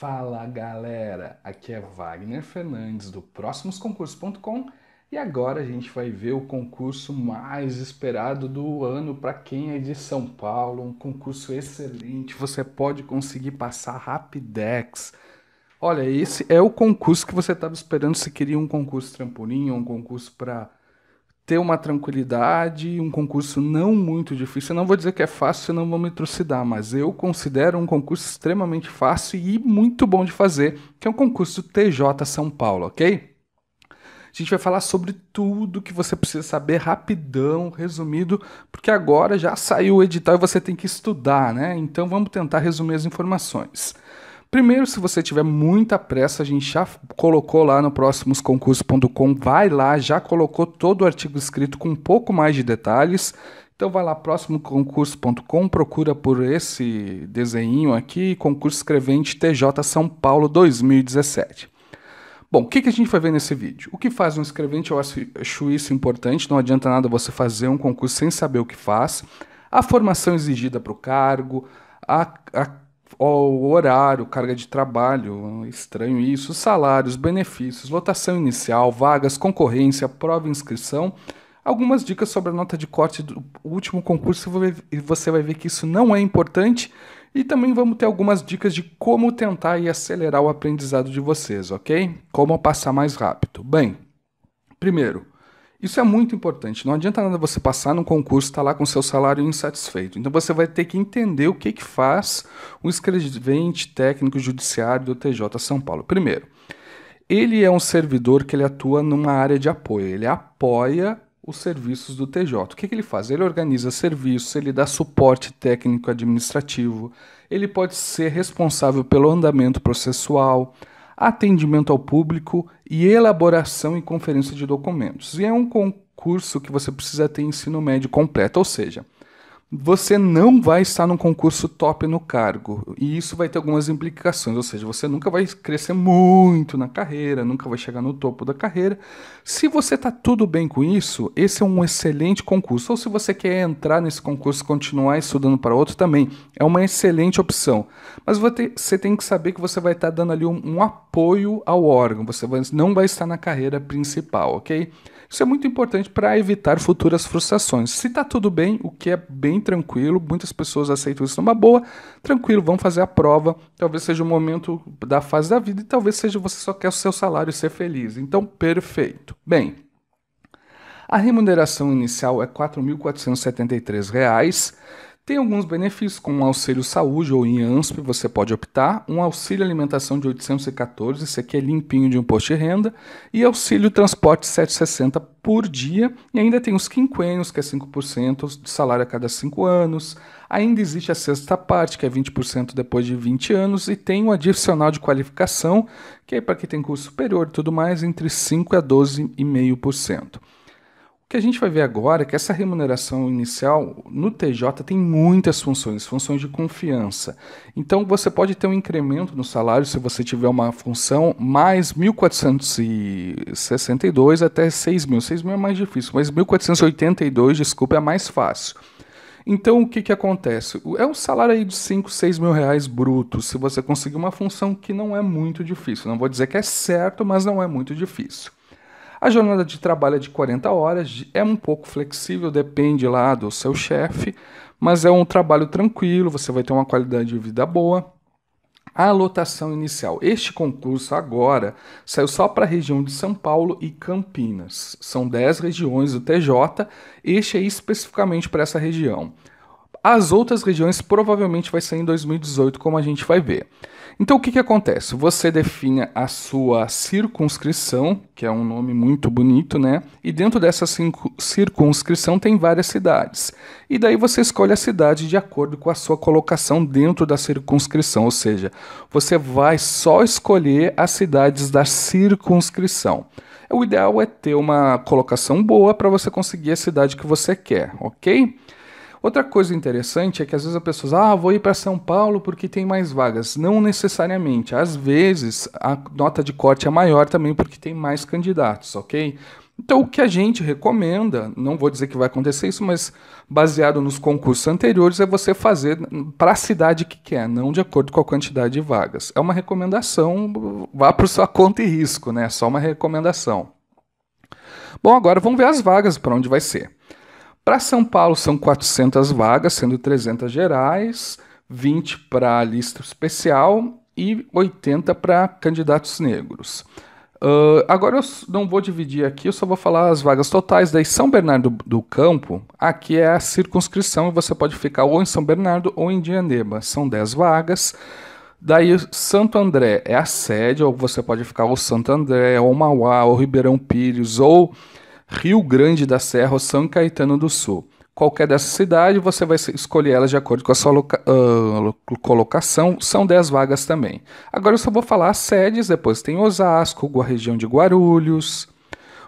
Fala galera, aqui é Wagner Fernandes do próximosconcursos.com e agora a gente vai ver o concurso mais esperado do ano para quem é de São Paulo, um concurso excelente, você pode conseguir passar Rapidex. Olha, esse é o concurso que você estava esperando se queria um concurso trampolim, um concurso para ter uma tranquilidade, um concurso não muito difícil. Eu não vou dizer que é fácil, não vou me trucidar, mas eu considero um concurso extremamente fácil e muito bom de fazer, que é um concurso TJ São Paulo, ok? A gente vai falar sobre tudo que você precisa saber rapidão, resumido, porque agora já saiu o edital e você tem que estudar, né? Então vamos tentar resumir as informações. Primeiro, se você tiver muita pressa, a gente já colocou lá no próximosconcursos.com, vai lá, já colocou todo o artigo escrito com um pouco mais de detalhes. Então vai lá próximoconcurso.com, procura por esse desenho aqui, concurso escrevente TJ São Paulo 2017. Bom, o que, que a gente vai ver nesse vídeo? O que faz um escrevente, eu acho isso importante, não adianta nada você fazer um concurso sem saber o que faz, a formação exigida para o cargo, a, a o horário, carga de trabalho, estranho isso, salários, benefícios, lotação inicial, vagas, concorrência, prova e inscrição. Algumas dicas sobre a nota de corte do último concurso e você vai ver que isso não é importante. E também vamos ter algumas dicas de como tentar e acelerar o aprendizado de vocês, ok? Como passar mais rápido. Bem, primeiro, isso é muito importante. Não adianta nada você passar num concurso e tá estar lá com seu salário insatisfeito. Então você vai ter que entender o que, que faz um escrevente técnico judiciário do TJ São Paulo. Primeiro, ele é um servidor que ele atua numa área de apoio. Ele apoia os serviços do TJ. O que, que ele faz? Ele organiza serviços, ele dá suporte técnico administrativo, ele pode ser responsável pelo andamento processual, atendimento ao público e elaboração e conferência de documentos. E é um concurso que você precisa ter ensino médio completo, ou seja, você não vai estar num concurso top no cargo. E isso vai ter algumas implicações, ou seja, você nunca vai crescer muito na carreira, nunca vai chegar no topo da carreira. Se você está tudo bem com isso, esse é um excelente concurso. Ou se você quer entrar nesse concurso e continuar estudando para outro, também é uma excelente opção. Mas você tem que saber que você vai estar tá dando ali um, um, apoio ao órgão, você vai, não vai estar na carreira principal, ok? Isso é muito importante para evitar futuras frustrações. Se está tudo bem, o que é bem tranquilo, muitas pessoas aceitam isso numa boa, tranquilo, vamos fazer a prova, talvez seja o momento da fase da vida e talvez seja você só quer o seu salário e ser feliz. Então, perfeito. Bem, a remuneração inicial é R$ 4.473 tem alguns benefícios, como um auxílio saúde ou IANSP, você pode optar, um auxílio alimentação de 814, esse aqui é limpinho de imposto de renda, e auxílio transporte 760 por dia, e ainda tem os quinquênios, que é 5% de salário a cada 5 anos, ainda existe a sexta parte, que é 20% depois de 20 anos, e tem um adicional de qualificação, que é para quem tem curso superior e tudo mais, entre 5% a 12,5% que a gente vai ver agora é que essa remuneração inicial no TJ tem muitas funções, funções de confiança. Então você pode ter um incremento no salário se você tiver uma função mais 1.462 até 6.000. 6.000 é mais difícil, mas 1.482, desculpa, é mais fácil. Então o que, que acontece? É um salário aí de 5, 6 mil reais brutos, se você conseguir uma função que não é muito difícil. Não vou dizer que é certo, mas não é muito difícil. A jornada de trabalho é de 40 horas, é um pouco flexível, depende lá do seu chefe, mas é um trabalho tranquilo, você vai ter uma qualidade de vida boa. A lotação inicial. Este concurso agora saiu só para a região de São Paulo e Campinas. São 10 regiões do TJ, este é especificamente para essa região. As outras regiões provavelmente vai ser em 2018, como a gente vai ver. Então o que, que acontece? Você define a sua circunscrição, que é um nome muito bonito, né? E dentro dessa circunscrição tem várias cidades. E daí você escolhe a cidade de acordo com a sua colocação dentro da circunscrição, ou seja, você vai só escolher as cidades da circunscrição. O ideal é ter uma colocação boa para você conseguir a cidade que você quer, ok? Outra coisa interessante é que às vezes a pessoa diz, ah, vou ir para São Paulo porque tem mais vagas. Não necessariamente. Às vezes a nota de corte é maior também porque tem mais candidatos, ok? Então, o que a gente recomenda, não vou dizer que vai acontecer isso, mas baseado nos concursos anteriores, é você fazer para a cidade que quer, não de acordo com a quantidade de vagas. É uma recomendação, vá para sua conta e risco, né? É só uma recomendação. Bom, agora vamos ver as vagas para onde vai ser. Para São Paulo são 400 vagas, sendo 300 gerais, 20 para lista especial e 80 para candidatos negros. Uh, agora eu não vou dividir aqui, eu só vou falar as vagas totais. Daí São Bernardo do Campo, aqui é a circunscrição e você pode ficar ou em São Bernardo ou em Dianeba. São 10 vagas. Daí Santo André é a sede, ou você pode ficar ou Santo André, ou Mauá, ou Ribeirão Pires, ou Rio Grande da Serra ou São Caetano do Sul. Qualquer dessa cidade, você vai escolher elas de acordo com a sua loca, uh, colocação. São 10 vagas também. Agora eu só vou falar as sedes, depois tem Osasco, a região de Guarulhos,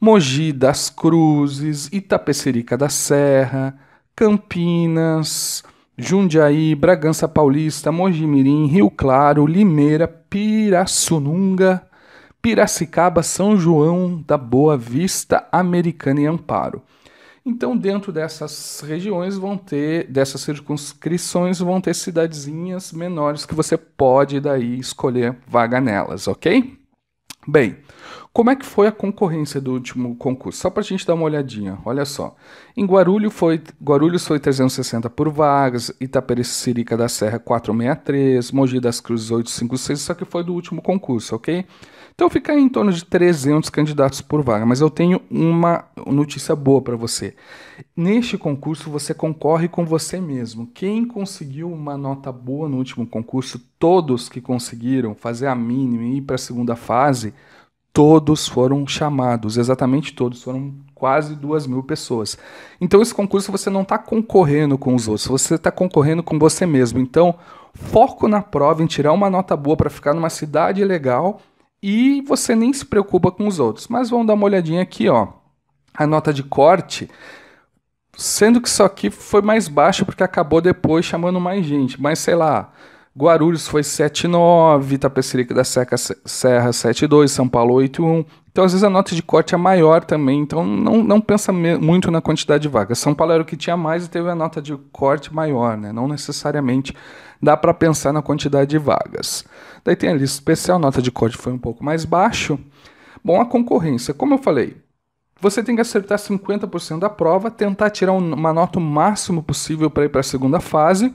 Mogi das Cruzes, Itapecerica da Serra, Campinas, Jundiaí, Bragança Paulista, Mojimirim, Rio Claro, Limeira, Pirassununga, Piracicaba, São João da Boa Vista, Americana e Amparo. Então, dentro dessas regiões vão ter, dessas circunscrições, vão ter cidadezinhas menores que você pode daí escolher vaga nelas, ok? Bem, como é que foi a concorrência do último concurso? Só para a gente dar uma olhadinha. Olha só. Em Guarulhos foi, Guarulhos foi 360 por vagas, Itapecerica da Serra 463, Mogi das Cruzes 856, só que foi do último concurso, ok? Então fica em torno de 300 candidatos por vaga, mas eu tenho uma notícia boa para você. Neste concurso você concorre com você mesmo. Quem conseguiu uma nota boa no último concurso, todos que conseguiram fazer a mínima e ir para a segunda fase, todos foram chamados, exatamente todos, foram quase duas mil pessoas. Então, esse concurso você não está concorrendo com os outros, você está concorrendo com você mesmo. Então, foco na prova, em tirar uma nota boa para ficar numa cidade legal e você nem se preocupa com os outros. Mas vamos dar uma olhadinha aqui, ó. A nota de corte, sendo que isso aqui foi mais baixo porque acabou depois chamando mais gente, mas sei lá. Guarulhos foi 7,9, Tapecerica da Seca, Serra 7,2, São Paulo 8,1. Então, às vezes a nota de corte é maior também, então não, não pensa muito na quantidade de vagas. São Paulo era o que tinha mais e teve a nota de corte maior, né? Não necessariamente dá para pensar na quantidade de vagas. Daí tem a lista especial, nota de corte foi um pouco mais baixo. Bom, a concorrência, como eu falei, você tem que acertar 50% da prova, tentar tirar uma nota o máximo possível para ir para a segunda fase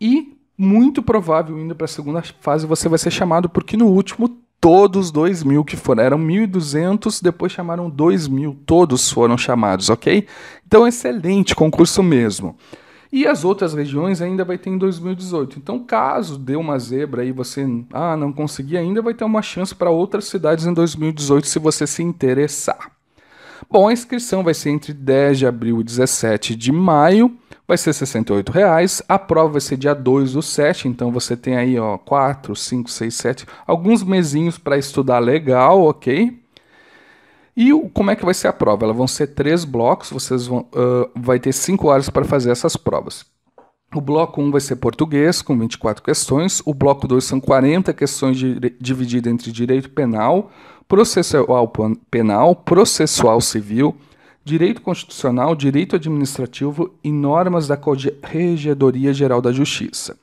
e muito provável, indo para a segunda fase, você vai ser chamado, porque no último todos 2 mil que foram. Eram 1.200, depois chamaram 2 mil. Todos foram chamados, ok? Então, excelente concurso mesmo. E as outras regiões ainda vai ter em 2018. Então, caso dê uma zebra e você ah, não conseguir ainda, vai ter uma chance para outras cidades em 2018 se você se interessar. Bom, a inscrição vai ser entre 10 de abril e 17 de maio, vai ser R$ 68,00. A prova vai ser dia 2 do 7, então você tem aí ó, 4, 5, 6, 7, alguns mesinhos para estudar legal, ok? E o, como é que vai ser a prova? Elas vão ser três blocos, vocês vão uh, vai ter cinco horas para fazer essas provas. O bloco 1 um vai ser português, com 24 questões. O bloco 2 são 40 questões divididas entre direito penal, processual penal, processual civil, direito constitucional, direito administrativo e normas da regedoria Geral da Justiça.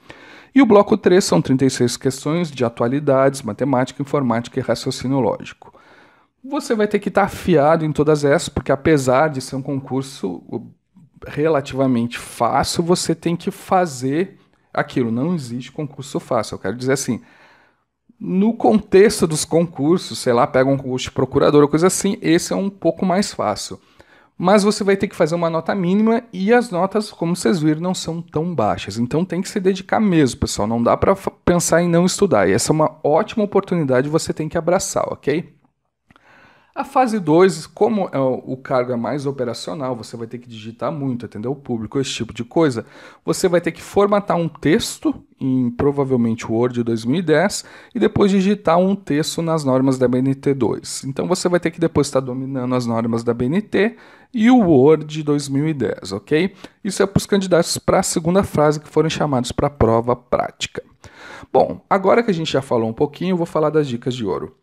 E o bloco 3 são 36 questões de atualidades, matemática, informática e raciocínio lógico. Você vai ter que estar afiado em todas essas, porque apesar de ser um concurso relativamente fácil, você tem que fazer aquilo. Não existe concurso fácil. Eu quero dizer assim, no contexto dos concursos, sei lá, pega um concurso de procurador ou coisa assim, esse é um pouco mais fácil. Mas você vai ter que fazer uma nota mínima e as notas, como vocês viram, não são tão baixas. Então tem que se dedicar mesmo, pessoal. Não dá para pensar em não estudar. E essa é uma ótima oportunidade, você tem que abraçar, ok? A fase 2, como é o cargo é mais operacional, você vai ter que digitar muito, atender o público, esse tipo de coisa. Você vai ter que formatar um texto em provavelmente Word 2010 e depois digitar um texto nas normas da BNT2. Então você vai ter que depois estar dominando as normas da BNT e o Word 2010, ok? Isso é para os candidatos para a segunda fase que forem chamados para a prova prática. Bom, agora que a gente já falou um pouquinho, vou falar das dicas de ouro.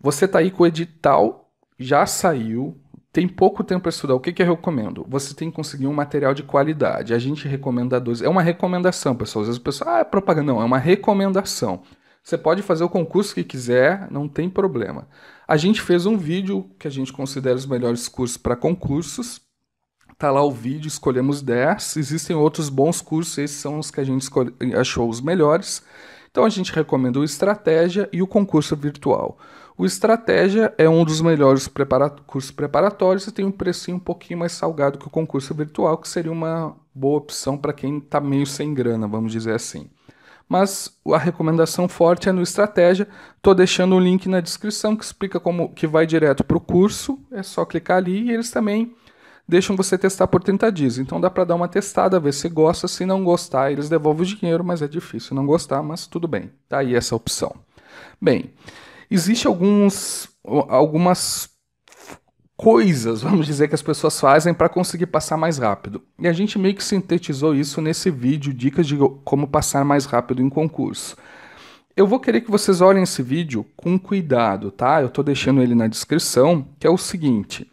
Você está aí com o edital já saiu, tem pouco tempo para estudar. O que, que eu recomendo? Você tem que conseguir um material de qualidade. A gente recomenda dois. É uma recomendação, pessoal. Às vezes o pessoal, ah, é propaganda. Não, é uma recomendação. Você pode fazer o concurso que quiser, não tem problema. A gente fez um vídeo que a gente considera os melhores cursos para concursos. Está lá o vídeo, escolhemos 10. Existem outros bons cursos, esses são os que a gente achou os melhores. Então a gente recomenda o Estratégia e o concurso virtual. O Estratégia é um dos melhores cursos preparatórios e tem um precinho um pouquinho mais salgado que o concurso virtual, que seria uma boa opção para quem está meio sem grana, vamos dizer assim. Mas a recomendação forte é no Estratégia. Estou deixando o link na descrição que explica como que vai direto para o curso. É só clicar ali e eles também deixam você testar por 30 dias. Então dá para dar uma testada, ver se gosta. Se não gostar, eles devolvem o dinheiro, mas é difícil não gostar, mas tudo bem. Está aí essa opção. Bem, Existe alguns algumas coisas, vamos dizer, que as pessoas fazem para conseguir passar mais rápido. E a gente meio que sintetizou isso nesse vídeo, dicas de como passar mais rápido em concurso. Eu vou querer que vocês olhem esse vídeo com cuidado, tá? Eu estou deixando ele na descrição, que é o seguinte: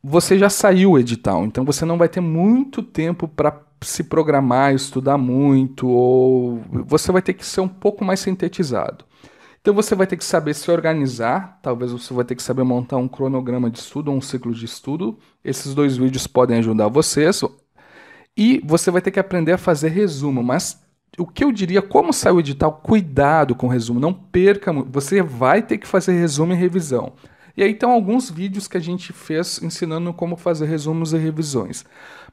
você já saiu o edital, então você não vai ter muito tempo para se programar, estudar muito, ou você vai ter que ser um pouco mais sintetizado. Então você vai ter que saber se organizar, talvez você vai ter que saber montar um cronograma de estudo ou um ciclo de estudo. Esses dois vídeos podem ajudar vocês. E você vai ter que aprender a fazer resumo, mas o que eu diria, como saiu o edital, cuidado com o resumo, não perca, você vai ter que fazer resumo e revisão. E aí estão alguns vídeos que a gente fez ensinando como fazer resumos e revisões.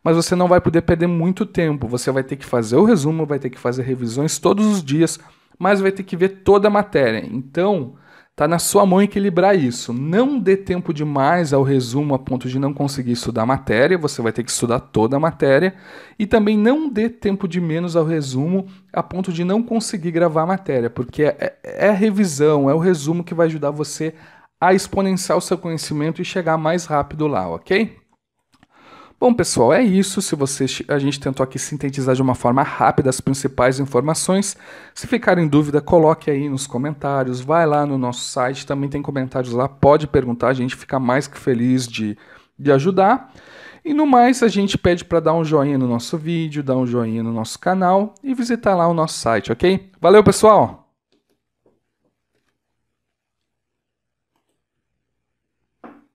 Mas você não vai poder perder muito tempo. Você vai ter que fazer o resumo, vai ter que fazer revisões todos os dias, mas vai ter que ver toda a matéria. Então, tá na sua mão equilibrar isso. Não dê tempo demais ao resumo a ponto de não conseguir estudar a matéria, você vai ter que estudar toda a matéria, e também não dê tempo de menos ao resumo a ponto de não conseguir gravar a matéria, porque é, é, é a revisão, é o resumo que vai ajudar você a exponenciar o seu conhecimento e chegar mais rápido lá, ok? Bom, pessoal, é isso. Se você a gente tentou aqui sintetizar de uma forma rápida as principais informações. Se ficar em dúvida, coloque aí nos comentários, vai lá no nosso site, também tem comentários lá, pode perguntar, a gente fica mais que feliz de, de ajudar. E no mais, a gente pede para dar um joinha no nosso vídeo, dar um joinha no nosso canal e visitar lá o nosso site, ok? Valeu, pessoal!